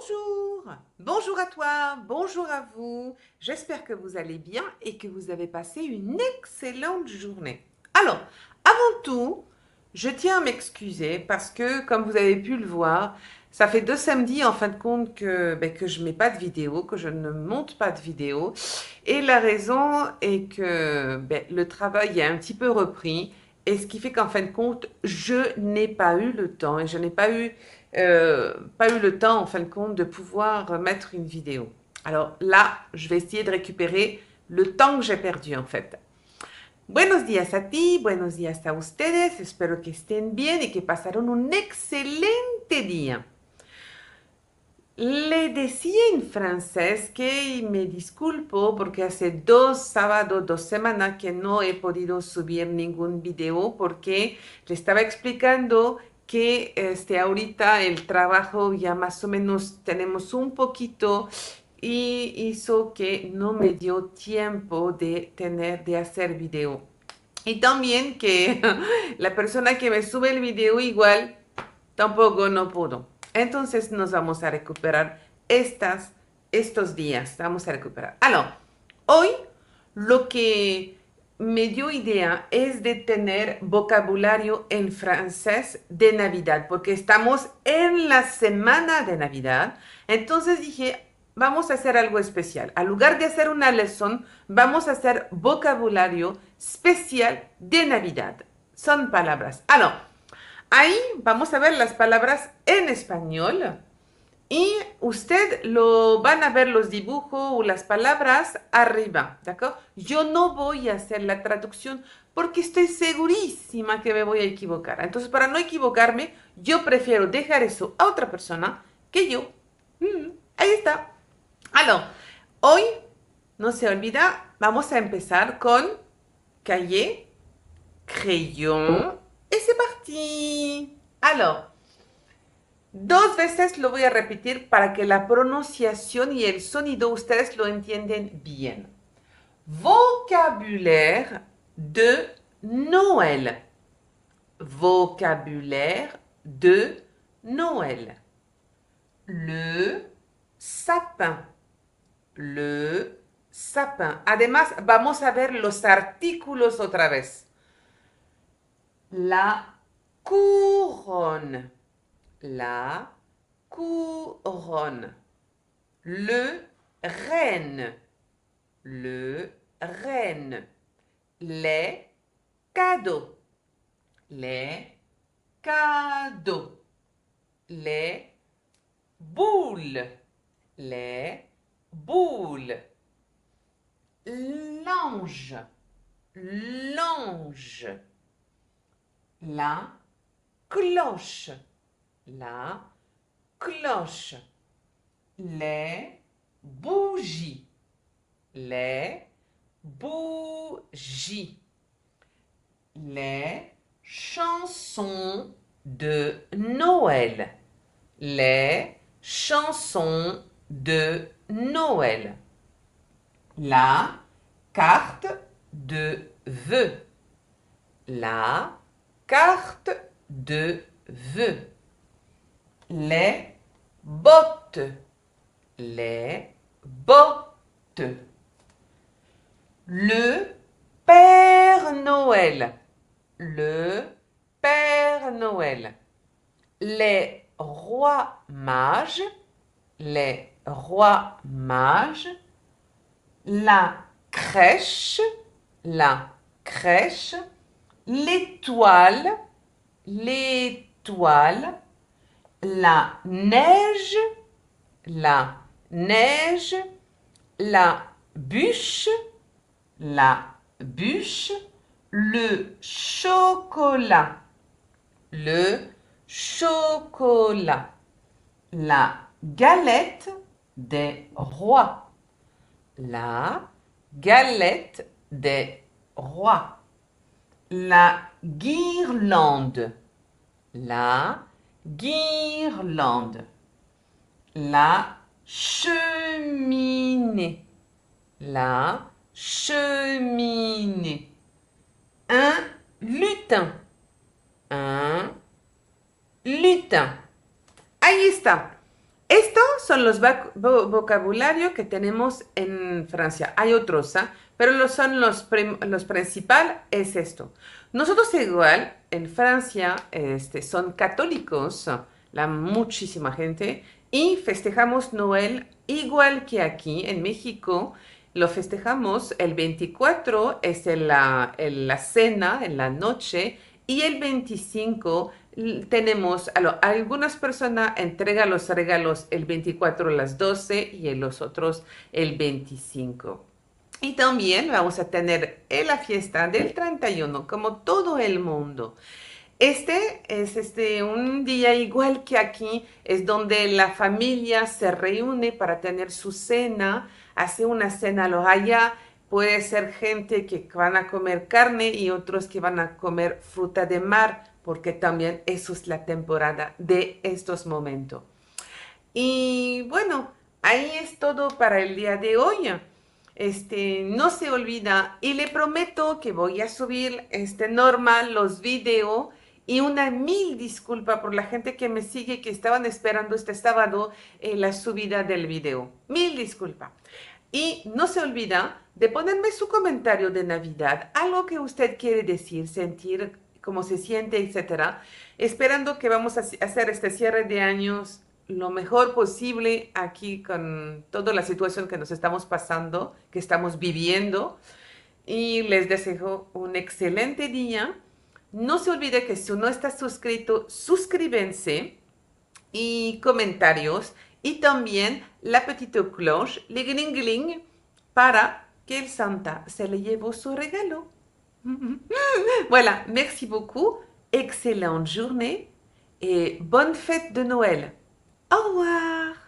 Bonjour Bonjour à toi, bonjour à vous. J'espère que vous allez bien et que vous avez passé une excellente journée. Alors, avant tout, je tiens à m'excuser parce que, comme vous avez pu le voir, ça fait deux samedis en fin de compte que, ben, que je ne mets pas de vidéo, que je ne monte pas de vidéo. Et la raison est que ben, le travail est un petit peu repris. Et ce qui fait qu'en fin de compte, je n'ai pas eu le temps et je n'ai pas eu euh, pas eu le temps, en fin de compte, de pouvoir mettre une vidéo. Alors là, je vais essayer de récupérer le temps que j'ai perdu, en fait. Buenos días a ti, buenos días a ustedes. Espero que estén bien y que pasaron un excelente día. Le decía en francés que me disculpo porque hace dos sábados, dos semanas que no he podido subir ningún video porque le estaba explicando que este, ahorita el trabajo ya más o menos tenemos un poquito y hizo que no me dio tiempo de tener, de hacer video. Y también que la persona que me sube el video igual tampoco no pudo. Entonces nos vamos a recuperar estas, estos días. Vamos a recuperar. Ahora, hoy lo que me dio idea es de tener vocabulario en francés de Navidad, porque estamos en la semana de Navidad. Entonces dije, vamos a hacer algo especial. Al lugar de hacer una lección, vamos a hacer vocabulario especial de Navidad. Son palabras. Ah, no ahí vamos a ver las palabras en español y usted lo van a ver los dibujos o las palabras arriba, ¿de acuerdo? Yo no voy a hacer la traducción porque estoy segurísima que me voy a equivocar. Entonces, para no equivocarme, yo prefiero dejar eso a otra persona que yo. Mm, ahí está. Alors, hoy, no se olvida, vamos a empezar con Calle, crayon, y c'est parti. Alors, Dos veces lo voy a repetir para que la pronunciación y el sonido ustedes lo entiendan bien. Vocabulaire de Noël. Vocabulaire de Noël. Le sapin. Le sapin. Además, vamos a ver los artículos otra vez. La couronne la couronne, le reine. le reine. les cadeaux, les cadeaux, les boules, les boules, l'ange, l'ange, la cloche la cloche, les bougies, les bougies, les chansons de Noël, les chansons de Noël, la carte de vœux, la carte de vœux les bottes, les bottes. Le Père Noël, le Père Noël. Les rois mages, les rois mages. La crèche, la crèche. L'étoile, l'étoile la neige, la neige, la bûche, la bûche, le chocolat, le chocolat, la galette des rois, la galette des rois, la guirlande, la guirlande, la cheminée, la cheminée, un lutin, un lutin. ahí está. son los vocabulario que tenemos en Francia. Hay otros, ¿ah? pero los, son los, los principal es esto. Nosotros igual, en Francia, este, son católicos, la muchísima gente, y festejamos Noel igual que aquí en México. Lo festejamos el 24, es en la, la cena, en la noche, y el 25 tenemos a, algunas personas entrega los regalos el 24 a las 12 y en los otros el 25. Y también vamos a tener la fiesta del 31, como todo el mundo. Este es este, un día igual que aquí, es donde la familia se reúne para tener su cena, hace una cena lo haya, puede ser gente que van a comer carne y otros que van a comer fruta de mar, porque también eso es la temporada de estos momentos. Y bueno, ahí es todo para el día de hoy. Este, no se olvida y le prometo que voy a subir este normal los videos y una mil disculpa por la gente que me sigue que estaban esperando este sábado eh, la subida del video. Mil disculpa. Y no se olvida de ponerme su comentario de Navidad, algo que usted quiere decir, sentir, cómo se siente, etcétera, esperando que vamos a hacer este cierre de años lo mejor posible aquí con toda la situación que nos estamos pasando, que estamos viviendo. Y les deseo un excelente día. No se olvide que si no está suscrito, suscríbense y comentarios. Y también la petite cloche, le gling, para que el Santa se le lleve su regalo. voilà, merci beaucoup, excellente journée et bonne fête de Noël. Au revoir